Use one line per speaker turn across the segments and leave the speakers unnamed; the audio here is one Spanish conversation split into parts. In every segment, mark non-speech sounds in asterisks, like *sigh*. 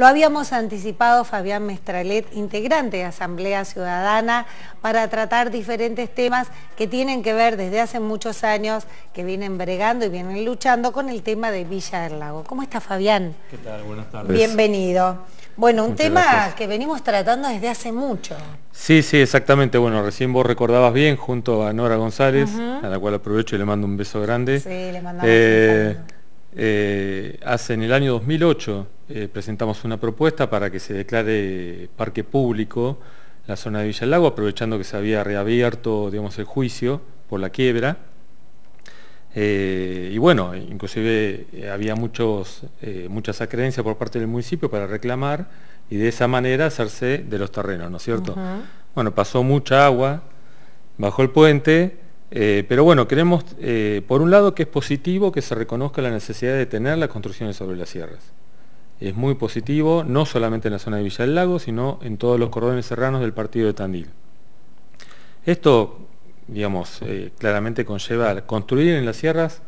Lo habíamos anticipado Fabián Mestralet, integrante de Asamblea Ciudadana, para tratar diferentes temas que tienen que ver desde hace muchos años, que vienen bregando y vienen luchando con el tema de Villa del Lago. ¿Cómo está Fabián?
¿Qué tal? Buenas tardes.
Bienvenido. Bueno, un tema que venimos tratando desde hace mucho.
Sí, sí, exactamente. Bueno, recién vos recordabas bien junto a Nora González, a la cual aprovecho y le mando un beso grande. Sí, le mandamos un beso. Eh, eh, hace en el año 2008 eh, presentamos una propuesta para que se declare parque público la zona de Villa Lago, aprovechando que se había reabierto digamos, el juicio por la quiebra. Eh, y bueno, inclusive eh, había muchos, muchas acreencias por parte del municipio para reclamar y de esa manera hacerse de los terrenos, ¿no es cierto? Bueno, pasó mucha agua bajo el puente, pero bueno, queremos por un lado, que es positivo que se reconozca la necesidad de tener las construcciones sobre las sierras es muy positivo, no solamente en la zona de Villa del Lago, sino en todos los cordones serranos del partido de Tandil. Esto, digamos, eh, claramente conlleva, construir en las sierras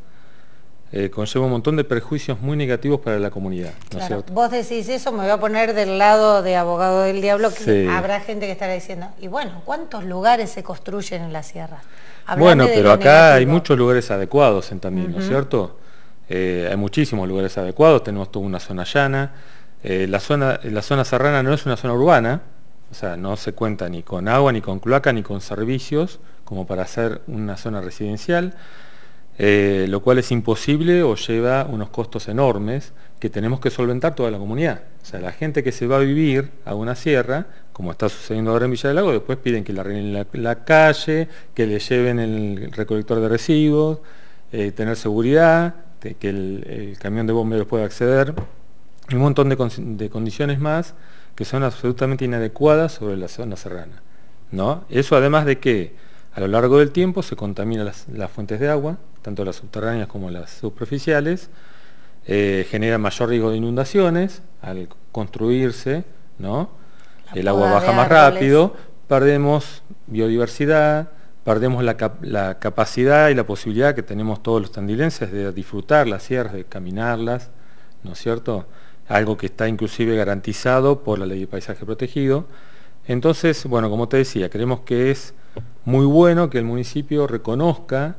eh, conlleva un montón de perjuicios muy negativos para la comunidad. claro.
Vos decís eso, me voy a poner del lado de abogado del diablo, que habrá gente que estará diciendo, y bueno, ¿cuántos lugares se construyen en las sierras?
bueno, pero acá hay muchos lugares adecuados en Tandil, ¿no es cierto? Eh, hay muchísimos lugares adecuados, tenemos toda una zona llana. Eh, la, zona, la zona serrana no es una zona urbana, o sea, no se cuenta ni con agua, ni con cloaca, ni con servicios como para hacer una zona residencial, eh, lo cual es imposible o lleva unos costos enormes que tenemos que solventar toda la comunidad. O sea, la gente que se va a vivir a una sierra, como está sucediendo ahora en Villa del Lago, después piden que le arreglen la, calle, que le lleven el recolector de residuos, tener seguridad, este, que el, camión de bomberos pueda acceder, un montón de, condiciones más que son absolutamente inadecuadas sobre la zona serrana. ¿no? Eso además de que a lo largo del tiempo se contaminan las, fuentes de agua, tanto las subterráneas como las superficiales, eh, genera mayor riesgo de inundaciones al construirse, ¿no? el agua baja más rápido, perdemos biodiversidad, perdemos la, capacidad y la posibilidad que tenemos todos los tandilenses de disfrutar las sierras, de caminarlas, ¿no es cierto? Algo que está inclusive garantizado por la ley de paisaje protegido. Entonces, bueno, como te decía, creemos que es muy bueno que el municipio reconozca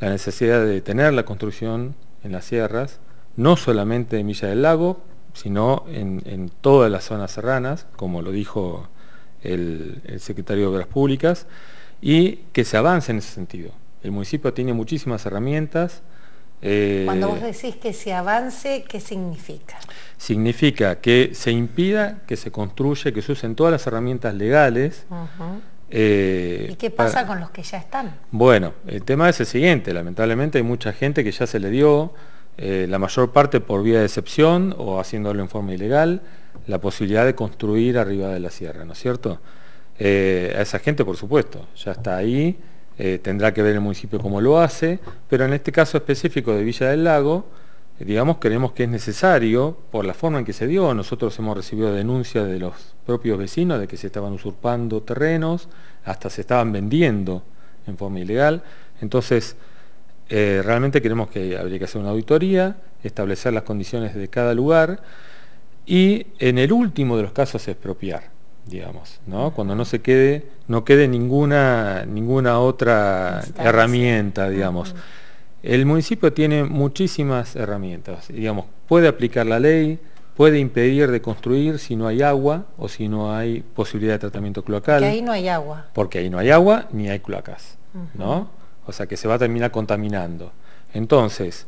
la necesidad de tener la construcción en las sierras, no solamente en Milla del Lago, sino en, todas las zonas serranas, como lo dijo el secretario de Obras Públicas, y que se avance en ese sentido. El municipio tiene muchísimas herramientas. Eh, Cuando vos
decís que se avance, ¿qué significa?
Significa que se impida que se construya, que se usen todas las herramientas legales. Eh, ¿Y qué pasa
con los que ya están?
Bueno, el tema es el siguiente, lamentablemente hay mucha gente que ya se le dio, eh, la mayor parte por vía de excepción o haciéndolo en forma ilegal, la posibilidad de construir arriba de la sierra, ¿no es cierto? Eh, a esa gente, por supuesto, ya está ahí, eh, tendrá que ver el municipio cómo lo hace, pero en este caso específico de Villa del Lago, eh, digamos, creemos que es necesario, por la forma en que se dio, nosotros hemos recibido denuncias de los propios vecinos de que se estaban usurpando terrenos, hasta se estaban vendiendo en forma ilegal, entonces realmente creemos que habría que hacer una auditoría, establecer las condiciones de cada lugar y en el último de los casos expropiar digamos, ¿no? Cuando no se quede, no quede ninguna, ninguna otra herramienta, digamos. El municipio tiene muchísimas herramientas, digamos, puede aplicar la ley, puede impedir de construir si no hay agua o si no hay posibilidad de tratamiento cloacal. Porque ahí
no hay agua.
Porque ahí no hay agua ni hay cloacas, ¿no? O sea que se va a terminar contaminando. Entonces,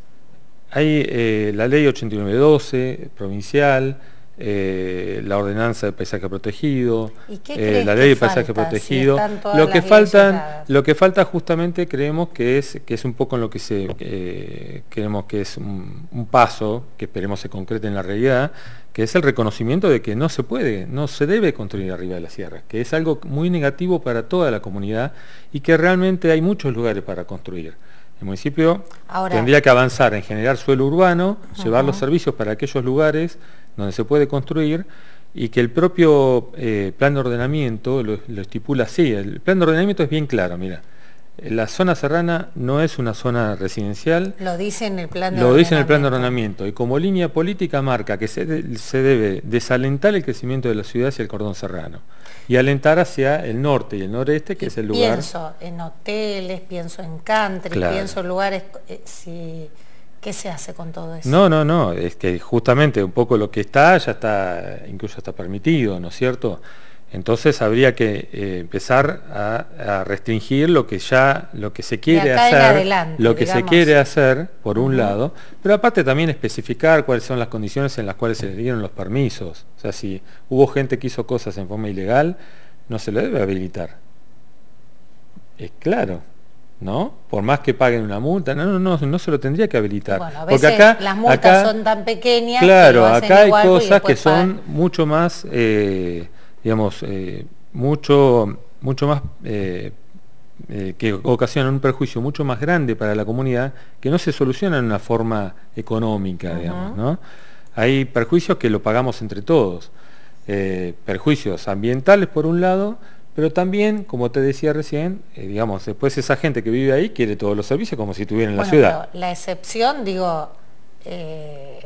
hay eh, la ley 8912 provincial, eh, la ordenanza de paisaje protegido, eh, la ley de paisaje protegido. lo que faltan, lo que falta justamente creemos que es, que es un poco en lo que se eh, creemos que es un, paso que esperemos se concrete en la realidad, que es el reconocimiento de que no se puede, no se debe construir arriba de las sierras, que es algo muy negativo para toda la comunidad y que realmente hay muchos lugares para construir. El municipio tendría que avanzar en generar suelo urbano, llevar los servicios para aquellos lugares donde se puede construir y que el propio eh, plan de ordenamiento lo, estipula así. El plan de ordenamiento es bien claro, mira. La zona serrana no es una zona residencial.
Lo dice en el plan de Lo dice en
el plan de ordenamiento. Y como línea política marca que se, debe desalentar el crecimiento de la ciudad hacia el cordón serrano y alentar hacia el norte y el noreste, que es el lugar... Pienso
en hoteles, pienso en country, pienso en lugares... Eh, ¿Qué se hace con todo eso? No,
no, no, es que justamente un poco lo que está ya está, incluso está permitido, ¿no es cierto? Entonces habría que eh, empezar a, restringir lo que ya, lo que se quiere hacer, lo que se quiere hacer, por un lado, pero aparte también especificar cuáles son las condiciones en las cuales se le dieron los permisos. O sea, si hubo gente que hizo cosas en forma ilegal, no se le debe habilitar. Es claro. ¿no? Por más que paguen una multa, no, no, no, no se lo tendría que habilitar. Porque acá, las multas son
tan pequeñas. Claro, acá hay cosas que son
mucho más, eh, digamos, eh, mucho, mucho más eh, que ocasionan un perjuicio mucho más grande para la comunidad que no se soluciona en una forma económica, digamos, ¿no? Hay perjuicios que lo pagamos entre todos. perjuicios ambientales por un lado, pero también, como te decía recién, eh, digamos, después esa gente que vive ahí quiere todos los servicios como si estuviera en la ciudad.
la excepción, digo, eh,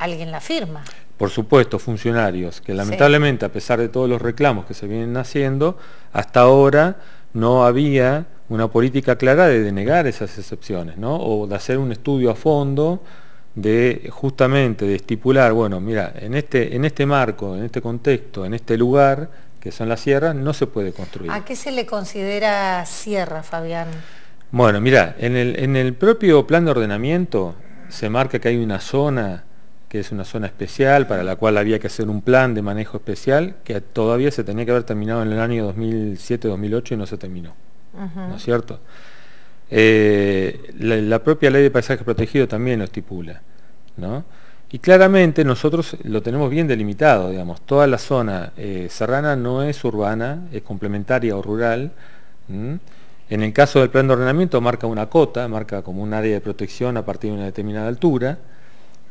alguien la firma.
Por supuesto, funcionarios, que lamentablemente, a pesar de todos los reclamos que se vienen haciendo, hasta ahora no había una política clara de denegar esas excepciones, ¿no? O de hacer un estudio a fondo de justamente de estipular, bueno, mira, en este, en este marco, en este contexto, en este lugar, que son las sierras, no se puede construir. ¿A
qué se le considera sierra, Fabián?
Bueno, mira, en el, propio plan de ordenamiento se marca que hay una zona que es una zona especial para la cual había que hacer un plan de manejo especial que todavía se tenía que haber terminado en el año 2007-2008 y no se terminó, ¿no es cierto? Eh, la, la, propia ley de paisaje protegido también lo estipula, ¿no? Y claramente nosotros lo tenemos bien delimitado, digamos, toda la zona eh, serrana no es urbana, es complementaria o rural. En el caso del plan de ordenamiento marca una cota, marca como un área de protección a partir de una determinada altura,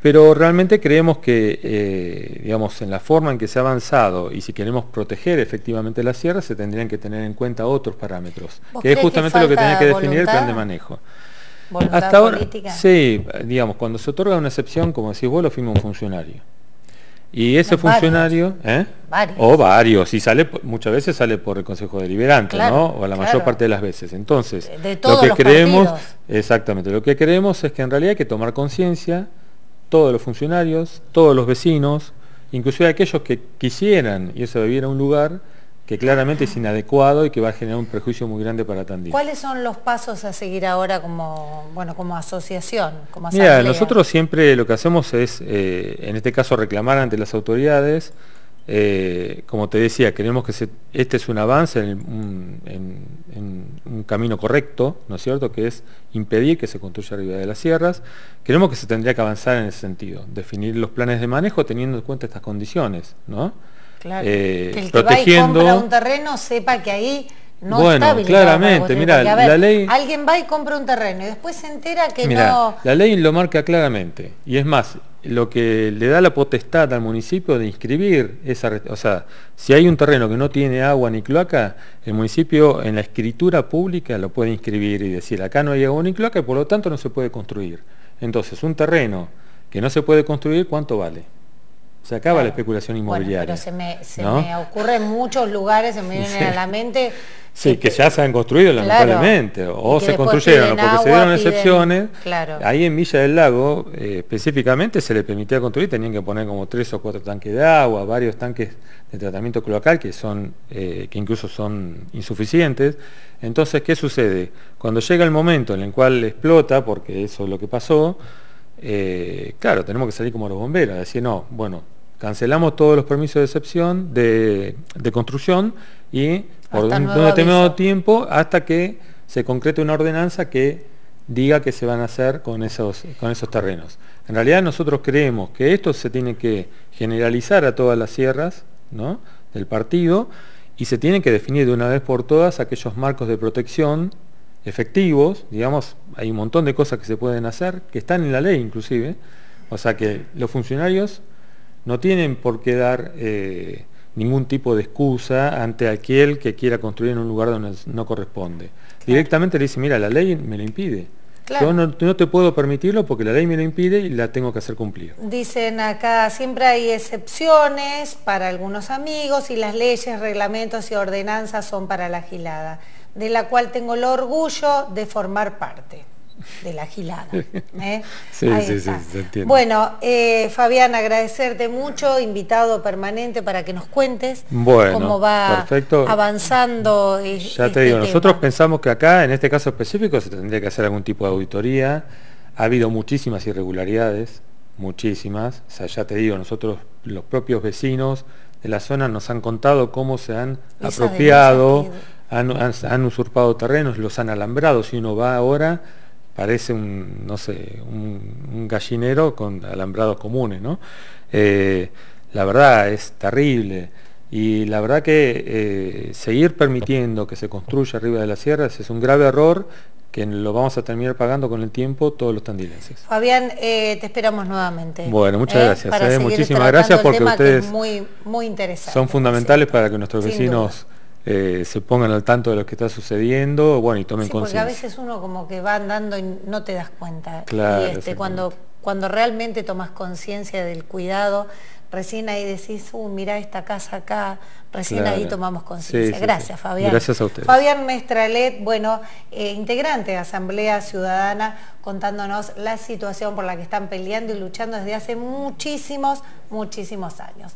pero realmente creemos que, eh, digamos, en la forma en que se ha avanzado y si queremos proteger efectivamente la sierra, se tendrían que tener en cuenta otros parámetros, que es justamente lo que tenía que definir el plan de manejo. Hasta ahora, política. sí, digamos, cuando se otorga una excepción, como decís vos, lo firma un funcionario. Y ese funcionario, ¿eh? o varios, y sale, muchas veces sale por el Consejo Deliberante, ¿no? O la mayor parte de las veces. Entonces, lo que creemos, exactamente, lo que creemos es que en realidad hay que tomar conciencia, todos los funcionarios, todos los vecinos, inclusive aquellos que quisieran y a debiera un lugar, que claramente es inadecuado y que va a generar un prejuicio muy grande para Tandil. ¿Cuáles
son los pasos a seguir ahora como, bueno, como asociación? Como Mira, nosotros
siempre lo que hacemos es, eh, en este caso, reclamar ante las autoridades. Eh, como te decía, queremos que este es un avance en, un, en un camino correcto, ¿no es cierto?, que es impedir que se construya arriba de las sierras. Queremos que se tendría que avanzar en ese sentido, definir los planes de manejo teniendo en cuenta estas condiciones, ¿no? Claro. Eh, que el que protegiendo. compra un
terreno sepa que ahí no bueno, claramente, mira, la ley alguien va y compra un terreno y después se entera que no
la ley lo marca claramente y es más lo que le da la potestad al municipio de inscribir esa, o sea, si hay un terreno que no tiene agua ni cloaca, el municipio en la escritura pública lo puede inscribir y decir, acá no hay agua ni cloaca, por lo tanto no se puede construir. Entonces, un terreno que no se puede construir, ¿cuánto vale? Se acaba la especulación inmobiliaria.
Bueno, pero se, me, ocurren muchos lugares, se me vienen a la mente.
Sí, este que, ya se han construido lamentablemente, o se construyeron, porque se dieron excepciones. Ahí en Villa del Lago, eh, específicamente, se le permitía construir, tenían que poner como tres o cuatro tanques de agua, varios tanques de tratamiento cloacal que, son, eh, que incluso son insuficientes. Entonces, ¿qué sucede? Cuando llega el momento en el cual explota, porque eso es lo que pasó, eh, claro, tenemos que salir como los bomberos, decir, no, bueno, cancelamos todos los permisos de excepción, de, construcción, y por un determinado tiempo hasta que se concrete una ordenanza que diga que se van a hacer con esos, con esos terrenos. En realidad nosotros creemos que esto se tiene que generalizar a todas las sierras ¿no? del partido y se tiene que definir de una vez por todas aquellos marcos de protección efectivos, digamos, hay un montón de cosas que se pueden hacer, que están en la ley inclusive, o sea que los funcionarios no tienen por qué dar eh, ningún tipo de excusa ante aquel que quiera construir en un lugar donde no corresponde. Directamente le dice, mira, la ley me lo impide. Yo no, no, te puedo permitirlo porque la ley me lo impide y la tengo que hacer cumplir.
Dicen acá, siempre hay excepciones para algunos amigos y las leyes, reglamentos y ordenanzas son para la gilada de la cual tengo el orgullo de formar parte de la gilada. *laughs* ¿eh?
Sí, sí, sí, se entiende.
Bueno, eh, Fabián, agradecerte mucho, invitado permanente para que nos cuentes cómo va avanzando. E- ya te este digo, nosotros
pensamos que acá, en este caso específico, se tendría que hacer algún tipo de auditoría. Ha habido muchísimas irregularidades, muchísimas. O sea, ya te digo, nosotros, los propios vecinos de la zona nos han contado cómo se han apropiado han, usurpado terrenos, los han alambrado. Si uno va ahora, parece un, no sé, un, gallinero con alambrados comunes, ¿no? Eh, la verdad es terrible. Y la verdad que eh, seguir permitiendo que se construya arriba de las sierras es un grave error que lo vamos a terminar pagando con el tiempo todos los tandilenses.
Fabián, eh, te esperamos nuevamente. Bueno, muchas gracias. Muchísimas gracias porque ustedes son fundamentales para que nuestros vecinos
eh, se pongan al tanto de lo que está sucediendo, bueno, y tomen conciencia. Porque a
veces uno como que va andando y no te das cuenta. Claro, y este, cuando, cuando realmente tomas conciencia del cuidado, recién ahí decís, uh, mirá esta casa acá, recién ahí tomamos conciencia. Gracias, Fabián. Gracias a ustedes. Fabián Mestralet, bueno, eh, integrante de Asamblea Ciudadana, contándonos la situación por la que están peleando y luchando desde hace muchísimos, muchísimos años.